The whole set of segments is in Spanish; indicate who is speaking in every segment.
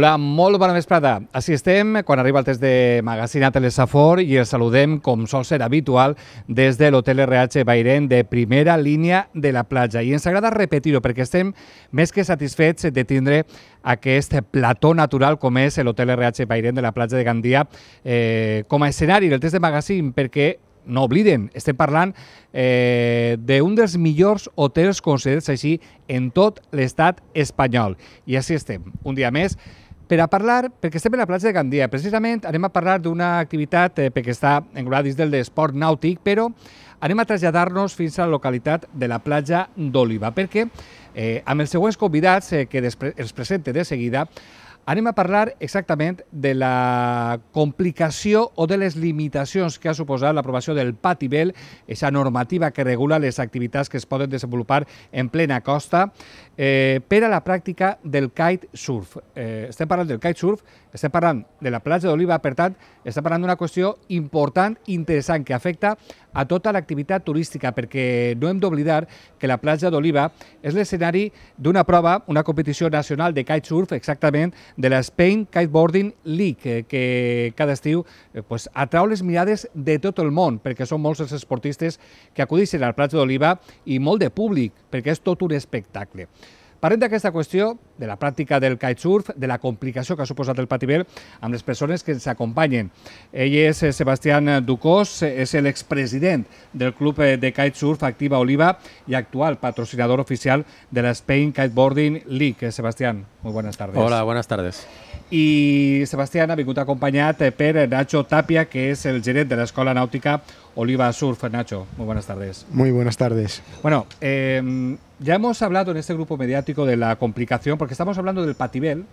Speaker 1: Hola, molt bona vesprada. Així estem quan arriba el test de magazine Telesafor i el saludem, com sol ser habitual, des de l'Hotel RH Bairén de primera línia de la platja. I ens agrada repetir-ho perquè estem més que satisfets de tindre aquest plató natural com és l'Hotel RH Bairén de la platja de Gandia eh, com a escenari del test de magazine perquè no obliden, estem parlant eh, d'un dels millors hotels considerats així en tot l'estat espanyol. I així estem, un dia més, per a parlar, perquè estem a la platja de Gandia, precisament anem a parlar d'una activitat eh, perquè està englobada dins del esport nàutic, però anem a traslladar-nos fins a la localitat de la platja d'Oliva, perquè eh, amb els següents convidats eh, que els presente de seguida, anem a parlar exactament de la complicació o de les limitacions que ha suposat l'aprovació del Patibel, aquesta normativa que regula les activitats que es poden desenvolupar en plena costa, eh, per a la pràctica del kitesurf. Eh, estem parlant del kitesurf, estem parlant de la platja d'Oliva, per tant, estem parlant d'una qüestió important, interessant, que afecta a tota l'activitat turística, perquè no hem d'oblidar que la platja d'Oliva és l'escenari d'una prova, una competició nacional de kitesurf, exactament, de la Spain Kiteboarding League, eh, que cada estiu eh, pues, atrau les mirades de tot el món, perquè són molts els esportistes que acudeixen al platja d'Oliva i molt de públic, perquè és tot un espectacle. Parlem d'aquesta qüestió, de la pràctica del kitesurf, de la complicació que ha suposat el patiment amb les persones que ens acompanyen. Ell és Sebastián Ducós, és l'expresident del club de kitesurf Activa Oliva i actual patrocinador oficial de la Spain Kiteboarding League. Sebastián, molt bones tardes. Hola, buenas tardes. I Sebastián ha vingut acompanyat per Nacho Tapia, que és el gerent de l'Escola Nàutica Oliva Surf, Nacho, muy buenas tardes.
Speaker 2: Muy buenas tardes.
Speaker 1: Bueno, em, ya hemos hablado en este grupo mediático de la complicación, porque estamos hablando del Patibel,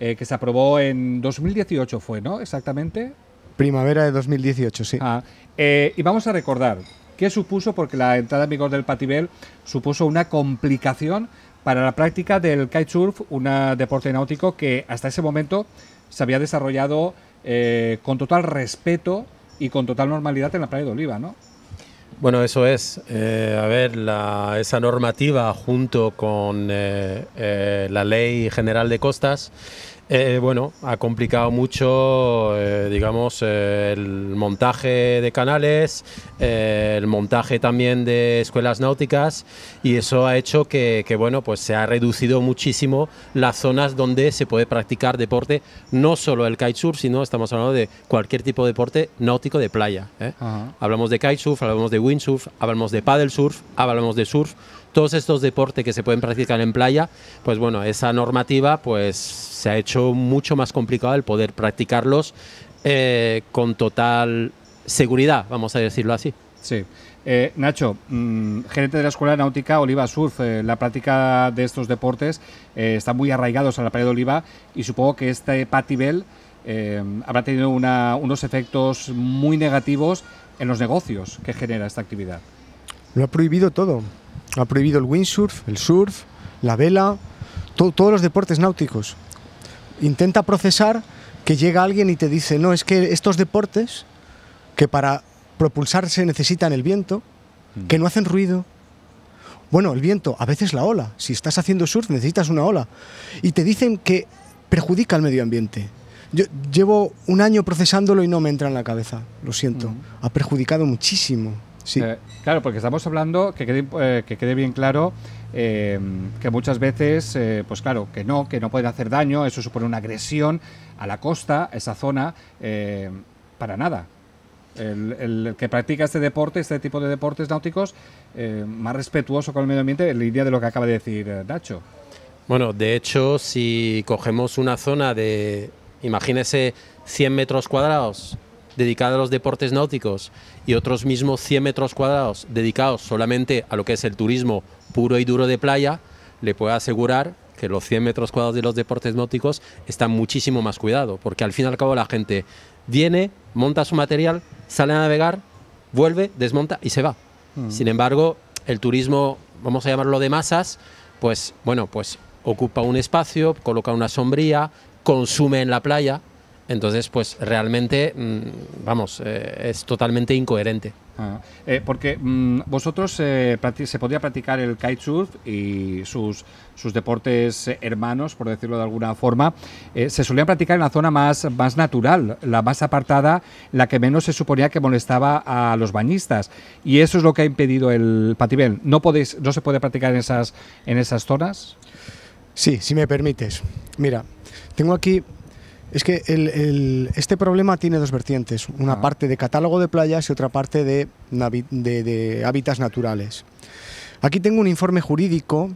Speaker 1: eh, que se aprobó en 2018, ¿fue, no? Exactamente.
Speaker 2: Primavera de 2018, sí. Ah,
Speaker 1: eh, y vamos a recordar qué supuso, porque la entrada en vigor del Patibel supuso una complicación para la práctica del kitesurf, un deporte náutico que hasta ese momento se había desarrollado eh, con total respeto y con total normalidad en la playa de Oliva, ¿no?
Speaker 3: Bueno, eso es. Eh, a ver, la, esa normativa junto con eh, eh, la Ley General de Costas eh, bueno, ha complicado mucho, eh, digamos, eh, el montaje de canales, el montaje también de escuelas náuticas y eso ha hecho que, bueno, pues se ha reducido muchísimo las zonas donde se puede practicar deporte, no solo el kitesurf, sino estamos hablando de cualquier tipo de deporte náutico de playa. Hablamos de kitesurf, hablamos de windsurf, hablamos de paddle surf, hablamos de surf todos estos deportes que se pueden practicar en playa, pues bueno, esa normativa pues se ha hecho mucho más complicado el poder practicarlos eh, con total seguridad, vamos a decirlo así. Sí.
Speaker 1: Eh, Nacho, mm, gerente de la Escuela Náutica Oliva Surf, eh, la práctica de estos deportes está muy arraigados a la pared de Oliva y supongo que este patibel habrá tenido unos efectos muy negativos en los negocios que genera esta actividad.
Speaker 2: Lo ha prohibido todo. Ha prohibido el windsurf, el surf, la vela, todos los deportes náuticos. Intenta procesar que llega alguien y te dice, no, es que estos deportes que para propulsarse necesitan el viento, que no hacen ruido. Bueno, el viento, a veces la ola. Si estás haciendo surf necesitas una ola. Y te dicen que perjudica al medio ambiente. Yo llevo un año procesándolo y no me entra en la cabeza, lo siento. Ha perjudicado muchísimo. Eh,
Speaker 1: claro, porque estamos hablando, que quede, eh, que quede bien claro, eh, que muchas veces, pues claro, que no, que no pueden hacer daño, eso supone una agresión a la costa, a esa zona, para nada. El, que practica este deporte, este tipo de deportes náuticos, más respetuoso con el medio ambiente, en línea de lo que acaba de decir Nacho.
Speaker 3: Bueno, de hecho, si cogemos una zona de, imagínese, 100 metros cuadrados dedicada a los deportes náuticos y otros mismos 100 metros cuadrados dedicados solamente a lo que es el turismo puro y duro de playa, le puedo asegurar que los 100 metros cuadrados de los deportes náuticos están muchísimo más cuidados, porque al fin y al cabo la gente viene, monta su material, sale a navegar, vuelve, desmonta y se va. Mm. Sin embargo, el turismo, vamos a llamarlo de masas, pues bueno, pues ocupa un espacio, coloca una sombría, consume en la playa, entonces, pues realmente, mm, vamos, eh, es totalmente incoherente. Ah,
Speaker 1: eh, porque mm, vosotros eh, se podía practicar el kitesurf y sus, sus deportes hermanos, por decirlo de alguna forma, se solían practicar en la zona más, más natural, la más apartada, la que menos se suponía que molestaba a los bañistas. Y eso es lo que ha impedido el patibel. ¿No, podéis, no se puede practicar en esas,
Speaker 2: en esas zonas? Sí, si me permites. Mira, tengo aquí es que este problema tiene dos vertientes, una ah. parte de catálogo de playas y otra parte de, hábitats naturales. Aquí tengo un informe jurídico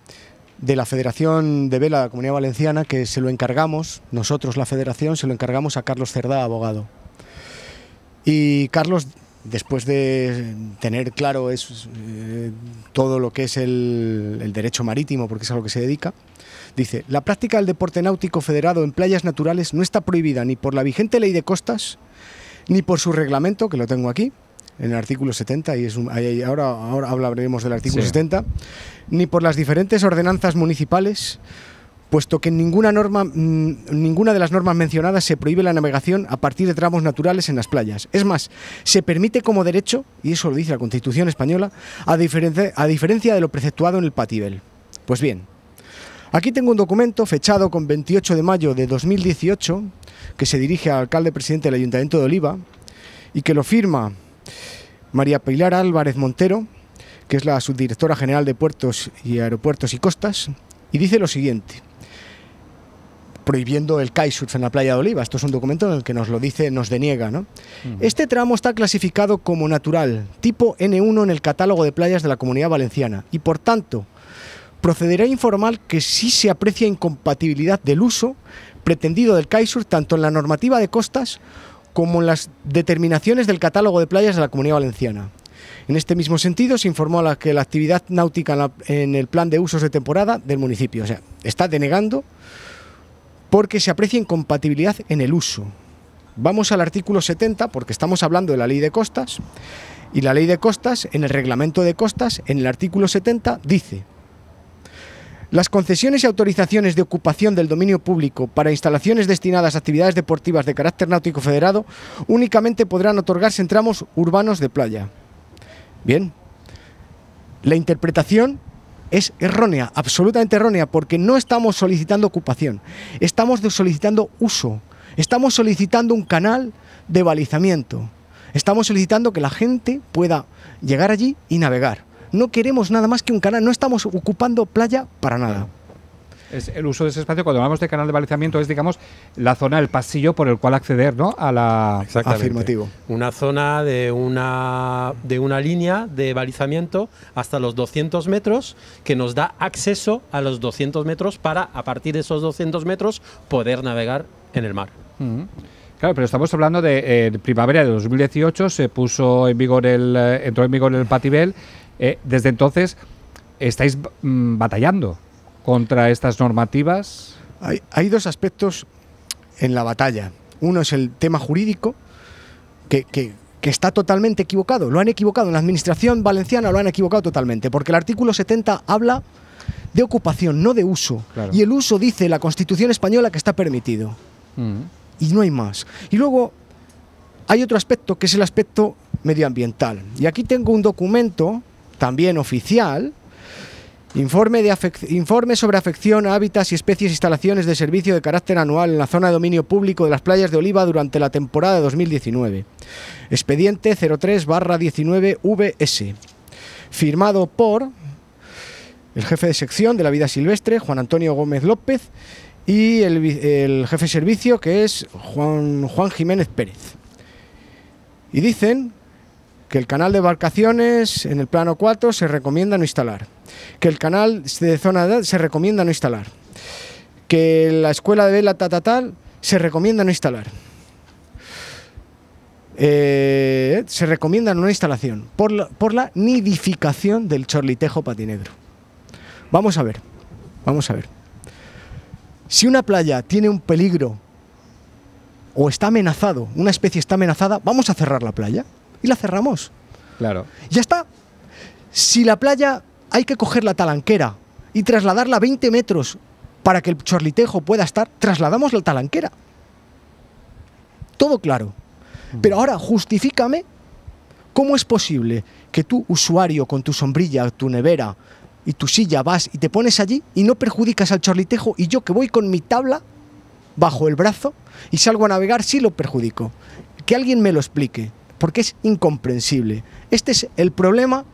Speaker 2: de la Federación de Vela de la Comunidad Valenciana que se lo encargamos, nosotros la Federación, se lo encargamos a Carlos Cerdá, abogado. Y Carlos, después de tener claro eh, todo lo que es el derecho marítimo, porque es a lo que se dedica, Dice, la práctica del deporte náutico federado en playas naturales no está prohibida ni por la vigente ley de costas, ni por su reglamento, que lo tengo aquí, en el artículo 70, y es ahora, ahora hablaremos del artículo 70, ni por las diferentes ordenanzas municipales, puesto que ninguna, norma, mm, ninguna de las normas mencionadas se prohíbe la navegación a partir de tramos naturales en las playas. Es más, se permite como derecho, y eso lo dice la Constitución española, a, a diferencia de lo preceptuado en el Patibel. Pues bien, Aquí tengo un documento fechado con 28 de mayo de 2018 que se dirige al alcalde presidente del Ayuntamiento de Oliva y que lo firma María Pilar Álvarez Montero, que es la subdirectora general de Puertos y Aeropuertos y Costas, y dice lo siguiente prohibiendo el kitesurf en la playa de Oliva. Esto es un documento en el que nos lo dice, nos deniega. ¿no? Mm. Este tramo está clasificado como natural, tipo N1 en el catálogo de playas de la Comunidad Valenciana y, por tanto, procederá a informar que sí se aprecia incompatibilidad del uso pretendido del CAISUR tanto en la normativa de costas como en las determinaciones del catálogo de playas de la Comunidad Valenciana. En este mismo sentido, se informó la que la actividad náutica en, en el plan de usos de temporada del municipio, o sea, está denegando porque se aprecia incompatibilidad en el uso. Vamos al artículo 70, porque estamos hablando de la ley de costas, y la ley de costas, en el reglamento de costas, en el artículo 70, dice las concesiones y autorizaciones de ocupación del dominio público para instalaciones destinadas a actividades deportivas de carácter náutico federado únicamente podrán otorgarse en tramos urbanos de playa. Bien, la interpretación es errónea, absolutamente errónea, porque no estamos solicitando ocupación, estamos solicitando uso, estamos solicitando un canal de balizamiento, estamos solicitando que la gente pueda llegar allí y navegar no queremos nada más que un canal, no estamos ocupando playa para nada.
Speaker 1: Es el uso de ese espacio, cuando hablamos de canal de balizamiento, es, digamos, la zona, el pasillo por el cual acceder ¿no? a la... Afirmativo.
Speaker 3: Una zona de una, de una línea de balizamiento hasta los 200 metros que nos da acceso a los 200 metros para, a partir de esos 200 metros, poder navegar en el mar.
Speaker 1: Claro, pero estamos hablando de eh, primavera de 2018, se puso en vigor el, eh, entró en vigor el Patibel eh, desde entonces, ¿estáis mm, batallando
Speaker 2: contra estas normativas? Hay, dos aspectos en la batalla. Uno es el tema jurídico, que, está totalmente equivocado. Lo han equivocado en la Administración valenciana, lo han equivocado totalmente, porque el artículo 70 habla de ocupación, no de uso. Y el uso dice la Constitución española que está permitido. Mm. Y no hay más. Y luego hay otro aspecto que es el aspecto medioambiental. Y aquí tengo un documento también oficial, Informe, de informe, sobre afección a hábitats y especies e instalaciones de servicio de carácter anual en la zona de dominio público de las playas de Oliva durante la temporada de 2019. Expediente 03-19VS. Firmado por el jefe de sección de la vida silvestre, Juan Antonio Gómez López, y el, jefe de servicio, que es Juan, Juan Jiménez Pérez. Y dicen que el canal de embarcaciones en el plano 4 se recomienda no instalar, que el canal de zona de edad se recomienda no instalar, que la escuela de vela tal se recomienda no instalar. Eh, se recomienda no instalación por la, por la nidificación del chorlitejo patinegro. Vamos a ver, vamos a ver. Si una playa tiene un peligro o está amenazado, una especie está amenazada, vamos a cerrar la playa y la cerramos. Claro. Ya está. Si la playa hay que coger la talanquera y trasladarla 20 metros para que el chorlitejo pueda estar, trasladamos la talanquera. Todo claro. Mm. Pero ahora justifícame cómo es posible que tú, usuario, con tu sombrilla, tu nevera y tu silla, vas y te pones allí y no perjudicas al chorlitejo y yo que voy con mi tabla bajo el brazo y salgo a navegar, sí lo perjudico. Que alguien me lo explique porque es incomprensible. Este es el problema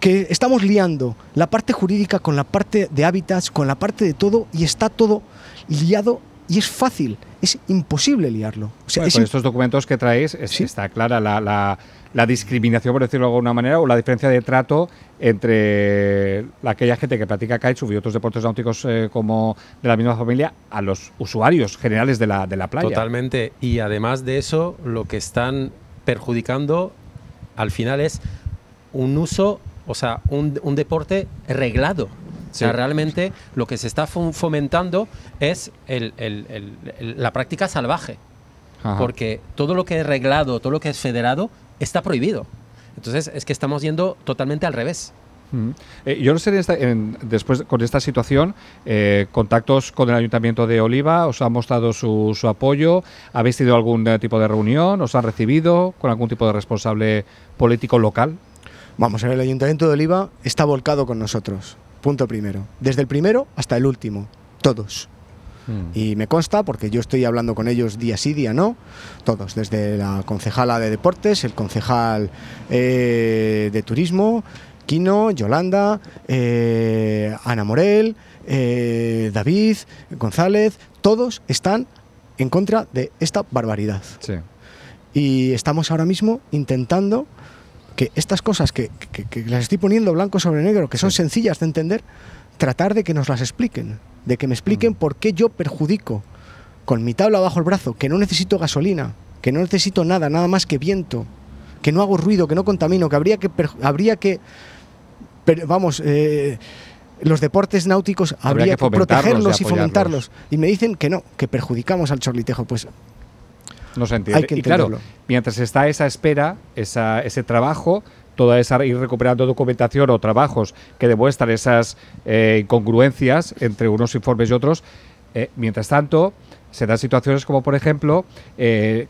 Speaker 2: que estamos liando, la parte jurídica con la parte de hábitats, con la parte de todo, y está todo liado y es fácil, es imposible liarlo. con estos
Speaker 1: documentos que traéis está clara la, discriminación, por decirlo de alguna manera, o la diferencia de trato entre aquella gente que practica kitesurf y otros deportes náuticos eh, como de la misma familia a los usuarios generales de la, de la
Speaker 3: playa. Totalmente. Y además de eso, lo que están perjudicando, al final es un uso, o sea, un, deporte reglado. O sea, realmente lo que se está fomentando es la práctica salvaje. Porque todo lo que es reglado, todo lo que es federado, está prohibido. Entonces, es que estamos yendo totalmente al revés.
Speaker 1: Eh, yo no sé, después con esta situación, eh, contactos con el Ayuntamiento de Oliva, ¿os han mostrado su, apoyo? ¿Habéis tenido algún eh, tipo de reunión? ¿Os han recibido con algún tipo de responsable
Speaker 2: político local? Vamos, el Ayuntamiento de Oliva está volcado con nosotros, punto primero. Desde el primero hasta el último, todos. Mm. Y me consta, porque yo estoy hablando con ellos día sí, día no, todos, desde la concejala de deportes, el concejal de turismo, Quino, Yolanda, eh, Ana Morel, eh, David, González, todos están en contra de esta barbaridad. Y estamos ahora mismo intentando que estas cosas que, las estoy poniendo blanco sobre negro, que son sencillas de entender, tratar de que nos las expliquen, de que me expliquen mm. por qué yo perjudico con mi tabla bajo el brazo, que no necesito gasolina, que no necesito nada, nada más que viento, que no hago ruido, que no contamino, que habría que, habría que vamos, eh, los deportes náuticos habría, que, protegerlos y, fomentarlos. Y me dicen que no, que perjudicamos al chorlitejo. Pues
Speaker 1: no se entiende. Hay que y claro, mientras está esa espera, esa, ese trabajo, toda esa ir recuperando documentación o trabajos que demuestran esas eh, incongruencias entre unos informes y otros, eh, mientras tanto se dan situaciones como, por ejemplo,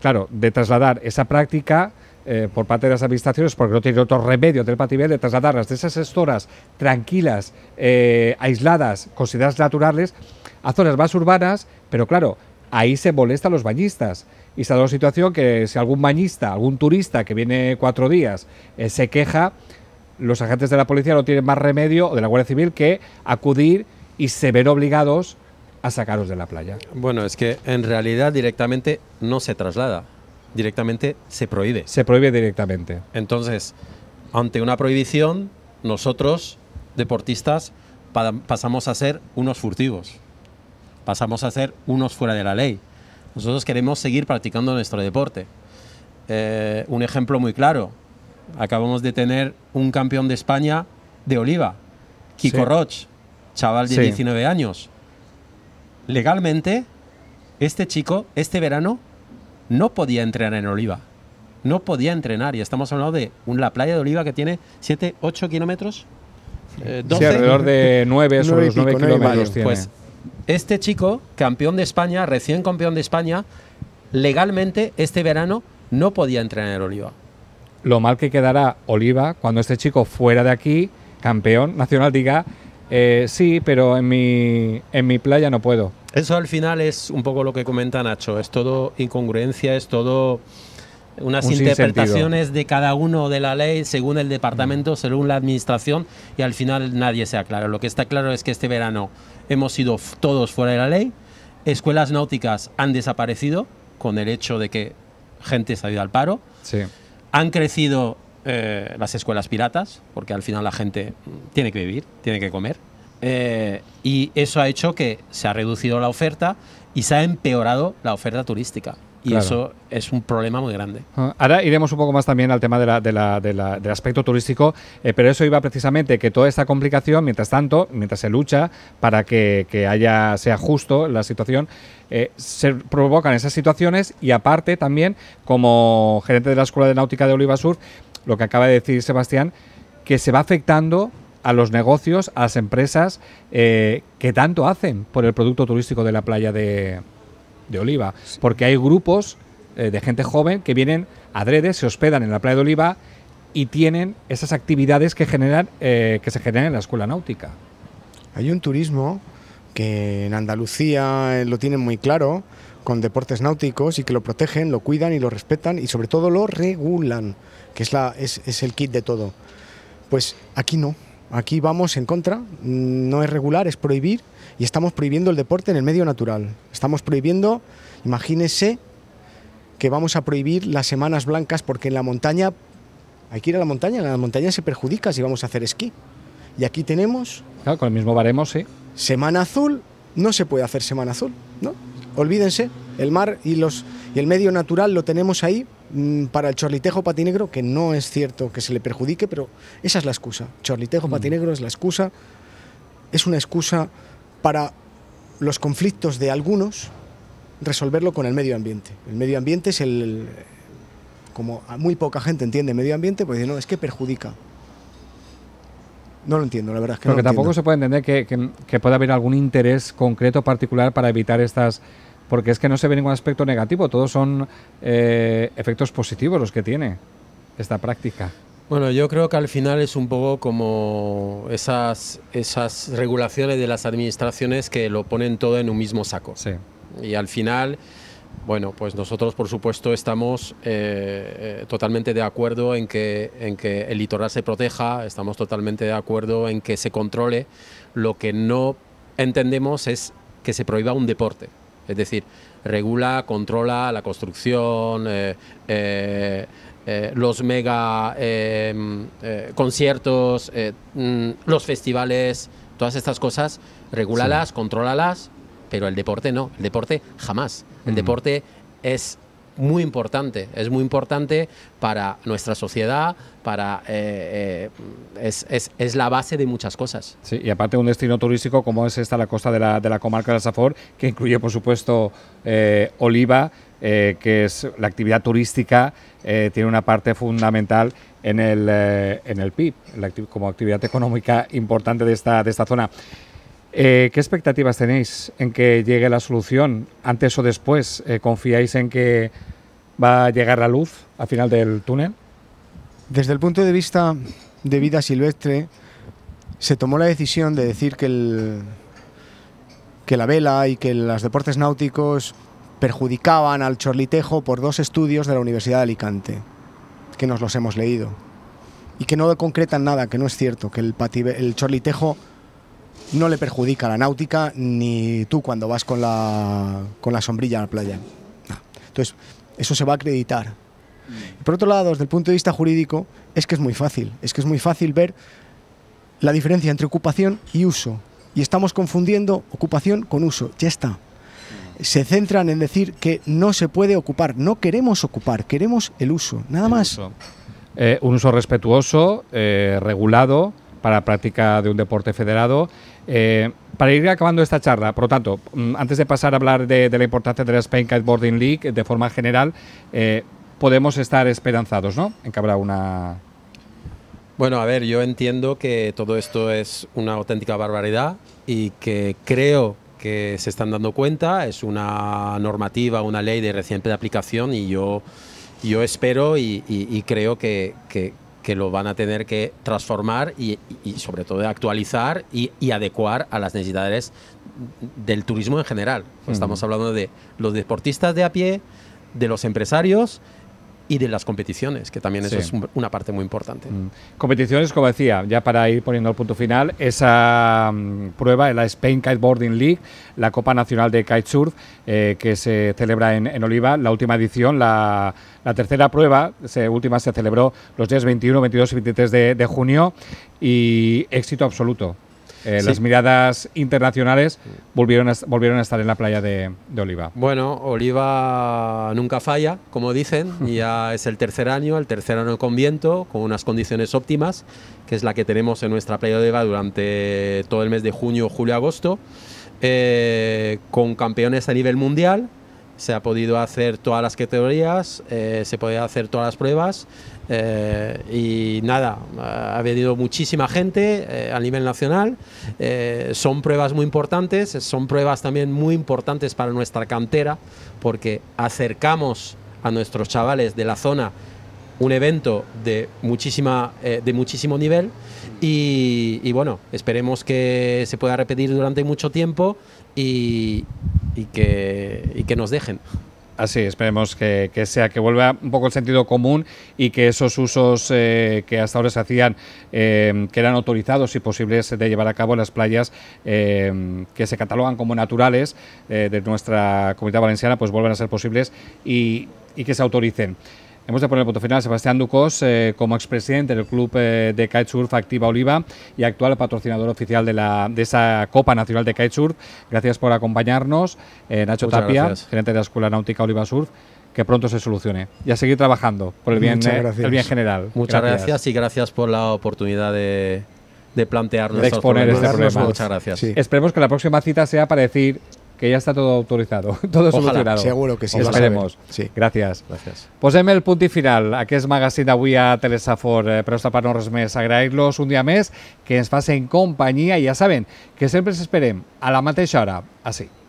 Speaker 1: claro, de trasladar esa práctica eh, por parte de las administraciones, porque no tiene otro remedio del patibel, de trasladarlas de esas estoras tranquilas, eh, aisladas, consideradas naturales, a zonas más urbanas, pero claro, ahí se molestan los bañistas. Y se da dado situación que si algún bañista, algún turista que viene cuatro días, eh, se queja, los agentes de la policía no tienen más remedio, o de la Guardia Civil, que acudir y se ven obligados a sacaros de la playa.
Speaker 3: Bueno, es que en realidad directamente no se traslada directamente se prohíbe. Se prohíbe directamente. Entonces, ante una prohibición, nosotros, deportistas, pasamos a ser unos furtivos, pasamos a ser unos fuera de la ley. Nosotros queremos seguir practicando nuestro deporte. Eh, un ejemplo muy claro, acabamos de tener un campeón de España de oliva, Kiko Roch, chaval de 19 años. Legalmente, este chico, este verano, no podía entrenar en Oliva. No podía entrenar. Y estamos hablando de la playa de Oliva que tiene 7, 8 kilómetros. Sí, eh, alrededor de 9 sobre kilómetros. Pues este chico, campeón de España, recién campeón de España, legalmente este verano no podía entrenar en Oliva. Lo mal que
Speaker 1: quedará Oliva cuando este chico fuera de aquí, campeón nacional, diga, eh, sí,
Speaker 3: pero en en mi playa no puedo. Eso al final es un poco lo que comenta Nacho, es todo incongruencia, es todo unas interpretaciones de cada uno de la ley según el departamento, mm. según la administración y al final nadie se aclara. Lo que está claro es que este verano hemos sido todos fuera de la ley, escuelas náuticas han desaparecido con el hecho de que gente se ha ido al paro, han crecido eh, las escuelas piratas, porque al final la gente tiene que vivir, tiene que comer, eh, y eso ha hecho que se ha reducido la oferta y se ha empeorado la oferta turística. Y eso es un problema muy grande.
Speaker 1: Ah, ahora iremos un poco más también al tema de del aspecto turístico, eh, pero eso iba precisamente que toda esta complicación, mientras tanto, mientras se lucha para que, que haya, sea justo la situación, eh, se provocan esas situaciones y aparte también, como gerente de la Escuela de Náutica de Oliva Sur, lo que acaba de decir Sebastián, que se va afectando a los negocios, a las empresas eh, que tanto hacen por el producto turístico de la playa de, Oliva. Porque hay grupos eh, de gente joven que vienen a adredes, se hospedan en la playa de Oliva
Speaker 2: y tienen esas actividades que, generan, eh, que se generan en la escuela náutica. Hay un turismo que en Andalucía lo tienen muy claro con deportes náuticos y que lo protegen, lo cuidan y lo respetan y sobre todo lo regulan, que es, la, es, es el kit de todo. Pues aquí no. Aquí vamos en contra, no es regular, es prohibir y estamos prohibiendo el deporte en el medio natural. Estamos prohibiendo, imagínense que vamos a prohibir las semanas blancas porque en la montaña hay que ir a la montaña, en la montaña se perjudica si vamos a hacer esquí. Y aquí tenemos... con el mismo baremo, sí. Semana azul, no se puede hacer semana azul, ¿no? Olvídense, el mar y, los, y el medio natural lo tenemos ahí Mm, para el chorlitejo patinegro, que no es cierto que se le perjudique, pero esa es la excusa. Chorlitejo mm. patinegro es la excusa, es una excusa para los conflictos de algunos resolverlo con el medio ambiente. El medio ambiente es el, como muy poca gente entiende medio ambiente, pues dice, no, es que perjudica. No lo entiendo, la verdad es que Porque tampoco se
Speaker 1: puede entender que, que pueda haber algún interés concreto particular para evitar estas porque es que no se ve ningún aspecto negativo, todos son eh, efectos positivos los que tiene esta práctica.
Speaker 3: Bueno, yo creo que al final es un poco como esas, esas regulaciones de las administraciones que lo ponen todo en un mismo saco. Sí. Y al final, bueno, pues nosotros por supuesto estamos eh, eh, totalmente de acuerdo en que, en que el litoral se proteja, estamos totalmente de acuerdo en que se controle. Lo que no entendemos es que se prohíba un deporte. Es decir, regula, controla la construcción, eh, eh, eh, los mega conciertos, mm, los festivales, todas estas cosas, regúlalas, contrólalas, pero el deporte no, el deporte jamás. El mm. deporte es muy importante, es muy importante para nuestra sociedad, para eh, eh, es, la base de muchas cosas. Sí,
Speaker 1: y aparte un destino turístico como es esta, la costa de la, de la comarca de Safor, que incluye por supuesto eh, Oliva, que es la actividad turística, tiene una parte fundamental en el, PIB, como actividad económica importante de esta, de esta zona. Eh, ¿Qué expectativas tenéis en que llegue la solución antes o después? Eh, ¿Confiáis
Speaker 2: en que va a llegar la luz al final del túnel? Desde el punto de vista de vida silvestre, se tomó la decisión de decir que, el, que la vela y que los deportes náuticos perjudicaban al chorlitejo por dos estudios de la Universidad de Alicante, que nos los hemos leído, y que no concretan nada, que no es cierto, que el, el chorlitejo no le perjudica la náutica ni tú cuando vas con la, con la sombrilla a la playa. Entonces, eso se va a acreditar. Mm. Por otro lado, desde el punto de vista jurídico, es que es muy fácil. Es que es muy fácil ver la diferencia entre ocupación y uso. Y estamos confundiendo ocupación con uso. Ya está. Mm. Se centran en decir que no se puede ocupar. No queremos ocupar, queremos el uso. Nada más.
Speaker 1: Eh, un uso respetuoso, eh, regulado, para práctica de un deporte federado eh, para ir acabando esta charla, por lo tanto, mm, antes de pasar a hablar de, la importancia de la Spain boarding League de forma general, eh, podemos estar esperanzados, ¿no? En que habrá una...
Speaker 3: Bueno, a ver, yo entiendo que todo esto es una auténtica barbaridad y que creo que se están dando cuenta, es una normativa, una ley de reciente aplicación y yo, yo espero y, y creo que, que, que lo van a tener que transformar y, sobre todo actualizar y, adecuar a las necesidades del turismo en general. Estamos hablando de los deportistas de a pie, de los empresarios y de las competiciones, que también es una parte muy importante. Mm. Competiciones, como decía, ya para ir poniendo el punto final, esa mm, prueba
Speaker 1: en la Spain Kiteboarding League, la Copa Nacional de Kitesurf, eh, que se celebra en, Oliva, la última edición, la, tercera prueba, se, última se celebró los días 21, 22 y 23 de, de junio y éxito absoluto. Eh, las miradas internacionales volvieron a, volvieron a estar en la playa de, Oliva.
Speaker 3: Bueno, Oliva nunca falla, como dicen, ya es el tercer año, el tercer año con viento, con unas condiciones óptimas, que es la que tenemos en nuestra playa de Oliva durante todo el mes de junio, julio, agosto, eh, con campeones a nivel mundial. Se ha podido hacer todas las categorías, eh, se podía hacer todas las pruebas eh, y nada, ha venido muchísima gente eh, a nivel nacional. Eh, son pruebas muy importantes, son pruebas también muy importantes para nuestra cantera, porque acercamos a nuestros chavales de la zona un evento de, muchísima, de muchísimo nivel. Y, bueno, esperemos que se pueda repetir durante mucho tiempo que, y que nos dejen. Así,
Speaker 1: esperemos que, que, sea, que vuelva un poco el sentido común y que esos usos eh, que hasta ahora se hacían, eh, que eran autorizados y posibles de llevar a cabo en las playas eh, que se catalogan como naturales de nuestra comunidad valenciana, pues vuelvan a ser posibles y, y que se autoricen. Hemos de poner el punto final. a Sebastián Ducos, eh, como expresidente del club eh, de kitesurf Activa Oliva y actual patrocinador oficial de, la, de esa Copa Nacional de Kitesurf. Gracias por acompañarnos. Eh, Nacho Tapia, gerente de la Escuela Náutica Oliva Surf. Que pronto se solucione y a seguir trabajando por el bien, general. Muchas gracias.
Speaker 3: y gracias por la oportunidad de, de plantearnos de exponer este problema. Muchas gracias. Esperemos
Speaker 1: que la próxima cita sea para decir que ya está todo autorizado, todo Ojalá, solucionado. Seguro que sí. Ojalá. esperemos. Sí. Gracias. Gracias. Posem el punt i final. Aquest magazín d'avui a Telesafor, eh, però per no res més. Agrair-los un dia més que ens facin companyia i ja saben que sempre els esperem a la mateixa hora, així. Ah, sí.